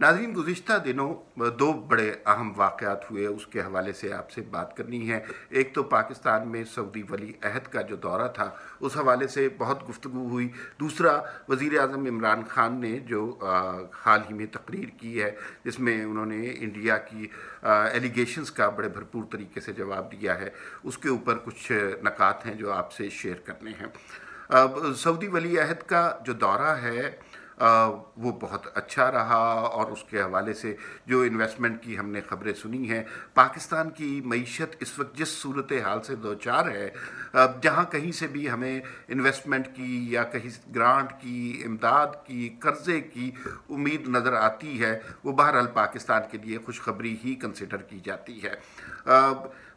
नाजरीन गुज्त दिनों दो बड़े अहम वाक़ात हुए उसके हवाले से आपसे बात करनी है एक तो पाकिस्तान में सऊदी वली अहद का जो दौरा था उस हवाले से बहुत गुफ्तु हुई दूसरा वज़ी अजम इमरान ख़ान ने जो हाल ही में तकरीर की है जिसमें उन्होंने इंडिया की एलिगेशन का बड़े भरपूर तरीके से जवाब दिया है उसके ऊपर कुछ नक़ात हैं जो आपसे शेयर करने हैं सऊदी वली अहद का जो दौरा है वो बहुत अच्छा रहा और उसके हवाले से जो इन्वेस्टमेंट की हमने खबरें सुनी हैं पाकिस्तान की मीशत इस वक्त जिस सूरत हाल से दो चार है जहाँ कहीं से भी हमें इन्वेस्टमेंट की या कहीं ग्रांट की इमदाद की कर्ज़े की उम्मीद नज़र आती है वो बहरहाल पाकिस्तान के लिए खुशखबरी ही कंसिडर की जाती है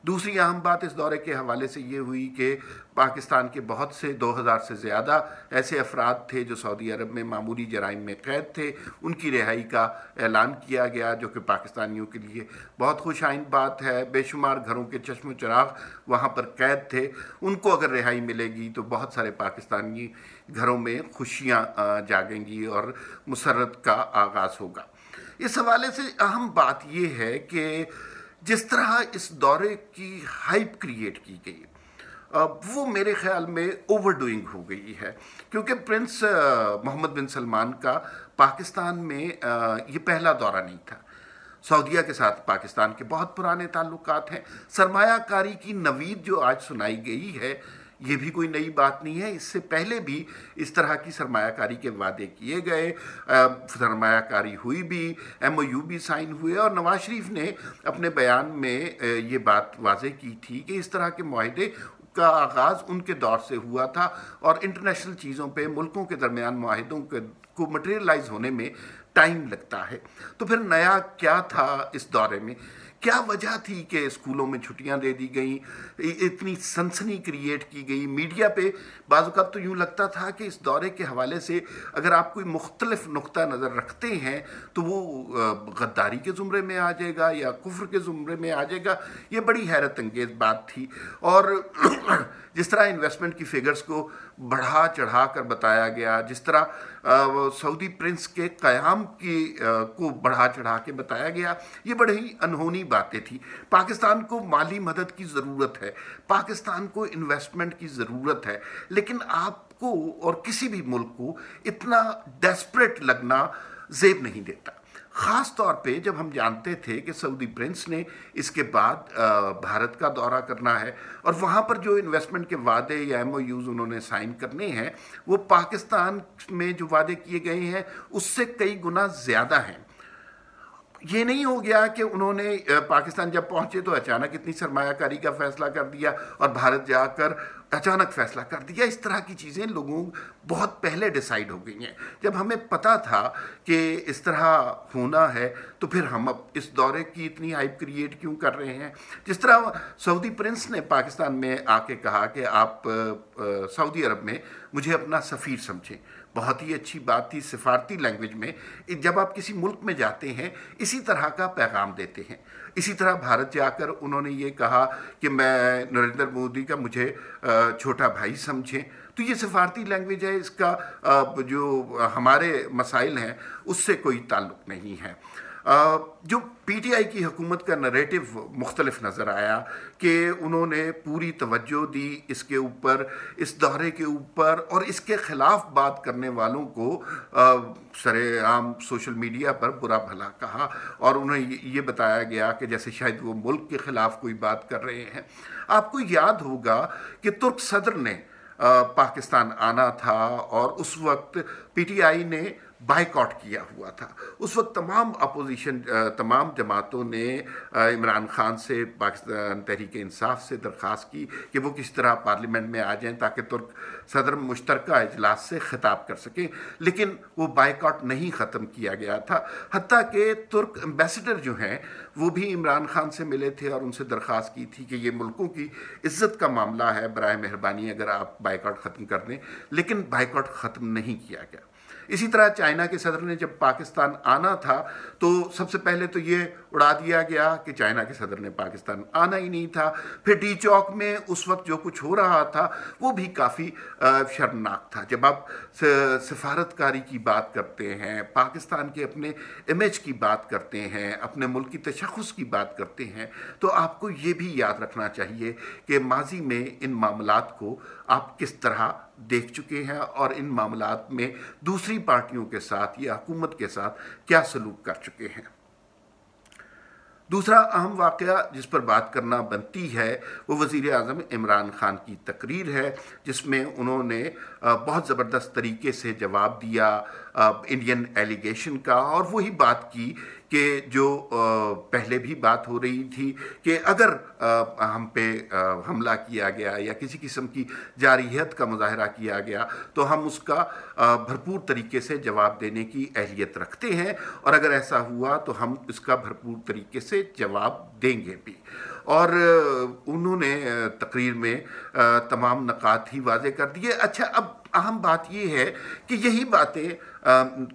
दूसरी अहम बात इस दौरे के हवाले से ये हुई कि पाकिस्तान के बहुत से 2000 से ज़्यादा ऐसे अफराद थे जो सऊदी अरब में मामूली जराइम में कैद थे उनकी रिहाई का ऐलान किया गया जो कि पाकिस्तानियों के लिए बहुत खुश आइन बात है बेशुमार घरों के चश्म चराग वहाँ पर कैद थे उनको अगर रिहाई मिलेगी तो बहुत सारे पाकिस्तानी घरों में खुशियाँ जागेंगी और मुसरत का आगाज़ होगा इस हवाले से अहम बात यह है कि जिस तरह इस दौरे की हाइप क्रिएट की गई वो मेरे ख्याल में ओवरडूइंग हो गई है क्योंकि प्रिंस मोहम्मद बिन सलमान का पाकिस्तान में ये पहला दौरा नहीं था सऊदीया के साथ पाकिस्तान के बहुत पुराने ताल्लुकात हैं सरमायाकारी की नवीद जो आज सुनाई गई है ये भी कोई नई बात नहीं है इससे पहले भी इस तरह की सरमाकारी के वादे किए गए सरमाकारी हुई भी एम भी साइन हुए और नवाज शरीफ ने अपने बयान में ये बात वाजे की थी कि इस तरह के माहे का आगाज़ उनके दौर से हुआ था और इंटरनेशनल चीज़ों पे मुल्कों के दरमियान माहों के को मटेरियलाइज होने में टाइम लगता है तो फिर नया क्या था इस दौरे में क्या वजह थी कि स्कूलों में छुट्टियां दे दी गई इतनी सनसनी क्रिएट की गई मीडिया पे बाज़ात तो यूँ लगता था कि इस दौरे के हवाले से अगर आप कोई मुख्तलिफ नुकता नज़र रखते हैं तो वो गद्दारी के ज़ुमरे में आ जाएगा या कुफ्र के ज़ुमरे में आ जाएगा ये बड़ी हैरत अंगेज़ बात थी और जिस तरह इन्वेस्टमेंट की फिगर्स को बढ़ा चढ़ा कर बताया गया जिस तरह सऊदी प्रिंस के क़्याम की को बढ़ा चढ़ा के बताया गया ये बड़ी अनहोनी बातें थी पाकिस्तान को माली मदद की ज़रूरत है पाकिस्तान को इन्वेस्टमेंट की ज़रूरत है लेकिन आपको और किसी भी मुल्क को इतना डेस्परेट लगना जेब नहीं देता ख़ास तौर पे जब हम जानते थे कि सऊदी प्रिंस ने इसके बाद भारत का दौरा करना है और वहाँ पर जो इन्वेस्टमेंट के वादे या एम उन्होंने साइन करने हैं वो पाकिस्तान में जो वादे किए गए हैं उससे कई गुना ज़्यादा हैं ये नहीं हो गया कि उन्होंने पाकिस्तान जब पहुंचे तो अचानक इतनी सरमाकारी का फैसला कर दिया और भारत जाकर अचानक फैसला कर दिया इस तरह की चीज़ें लोगों बहुत पहले डिसाइड हो गई हैं जब हमें पता था कि इस तरह होना है तो फिर हम अब इस दौरे की इतनी हाइप क्रिएट क्यों कर रहे हैं जिस तरह सऊदी प्रिंस ने पाकिस्तान में आके कहा कि आप सऊदी अरब में मुझे अपना सफ़ीर समझें बहुत ही अच्छी बात थी सिफारती लैंग्वेज में जब आप किसी मुल्क में जाते हैं इसी तरह का पैगाम देते हैं इसी तरह भारत जाकर उन्होंने ये कहा कि मैं नरेंद्र मोदी का मुझे आ, छोटा भाई समझें तो ये सफारती लैंग्वेज है इसका जो हमारे मसाइल हैं उससे कोई ताल्लुक़ नहीं है जो पीटीआई की हुकूमत का नरेटिव मुख्तलिफ नज़र आया कि उन्होंने पूरी तवज्जो दी इसके ऊपर इस दौरे के ऊपर और इसके ख़िलाफ़ बात करने वालों को सरेआम सोशल मीडिया पर बुरा भला कहा और उन्हें ये बताया गया कि जैसे शायद वो मुल्क के ख़िलाफ़ कोई बात कर रहे हैं आपको याद होगा कि तुर्क सदर ने पाकिस्तान आना था और उस वक्त पीटीआई ने बाइकआउट किया हुआ था उस वक्त तमाम अपोजिशन तमाम जमातों ने इमरान खान से पाकिस्तान तहरीक इंसाफ से दरख्वास्त की कि वो किस तरह पार्लियामेंट में आ जाएं ताकि तुर्क सदर मुश्तर अजलास से ख़िताब कर सकें लेकिन वो बाइकआउट नहीं ख़त्म किया गया था हती कि तुर्क एम्बेसडर जो हैं वो भी इमरान खान से मिले थे और उनसे दरख्वास्त की थी कि ये मुल्कों की इज्जत का मामला है बर मेहरबानी अगर आप बाइकआउट ख़त्म कर दें लेकिन बाइकआउट ख़त्म नहीं किया गया इसी तरह चाइना के सदर ने जब पाकिस्तान आना था तो सबसे पहले तो ये उड़ा दिया गया कि चाइना के सदर ने पाकिस्तान आना ही नहीं था फिर डी चौक में उस वक्त जो कुछ हो रहा था वो भी काफ़ी शर्मनाक था जब आप सफारतकारी की बात करते हैं पाकिस्तान के अपने इमेज की बात करते हैं अपने मुल्क की तशखस की बात करते हैं तो आपको ये भी याद रखना चाहिए कि माजी में इन मामला को आप किस तरह देख चुके हैं और इन मामला में दूसरी पार्टियों के साथ या हुकूमत के साथ क्या सलूक कर चुके हैं दूसरा अहम वाक़ जिस पर बात करना बनती है वो वज़ी अजम इमरान ख़ान की तकरीर है जिसमें उन्होंने बहुत ज़बरदस्त तरीके से जवाब दिया इंडियन एलिगेशन का और वही बात की कि जो पहले भी बात हो रही थी कि अगर हम पे हमला किया गया या किसी किस्म की जारहीत का मुजाहरा किया गया तो हम उसका भरपूर तरीके से जवाब देने की अहलियत रखते हैं और अगर ऐसा हुआ तो हम इसका भरपूर तरीके से जवाब देंगे भी और उन्होंने तकरीर में तमाम नकात ही वाजे कर दिए अच्छा अब अहम बात ये है कि यही बातें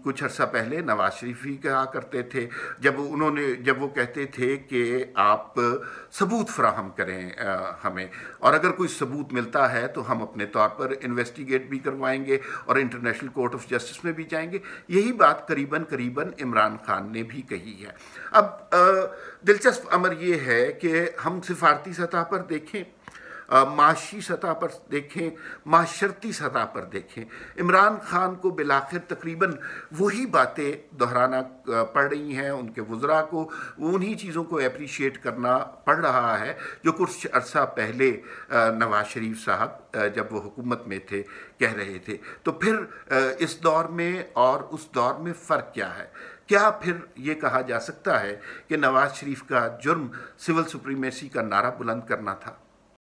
कुछ अर्सा पहले नवाज शरीफ ही कहा करते थे जब उन्होंने जब वो कहते थे कि आप सबूत फ्राहम करें आ, हमें और अगर कोई सबूत मिलता है तो हम अपने तौर पर इन्वेस्टिगेट भी करवाएंगे और इंटरनेशनल कोर्ट ऑफ जस्टिस में भी जाएंगे यही बात करीबन करीबन इमरान खान ने भी कही है अब दिलचस्प अमर ये है कि हम सिफारती सतह पर देखें माशी सतह पर देखें माशरती सतह पर देखें इमरान खान को बिलाखिर तकरीबन वही बातें दोहराना पड़ रही हैं उनके वज्रा को उन्हीं चीज़ों को अप्रिशिएट करना पड़ रहा है जो कुछ अरसा पहले नवाज शरीफ साहब जब वो हुकूमत में थे कह रहे थे तो फिर इस दौर में और उस दौर में फ़र्क क्या है क्या फिर ये कहा जा सकता है कि नवाज शरीफ का जुर्म सिविल सुप्रीमेसी का नारा बुलंद करना था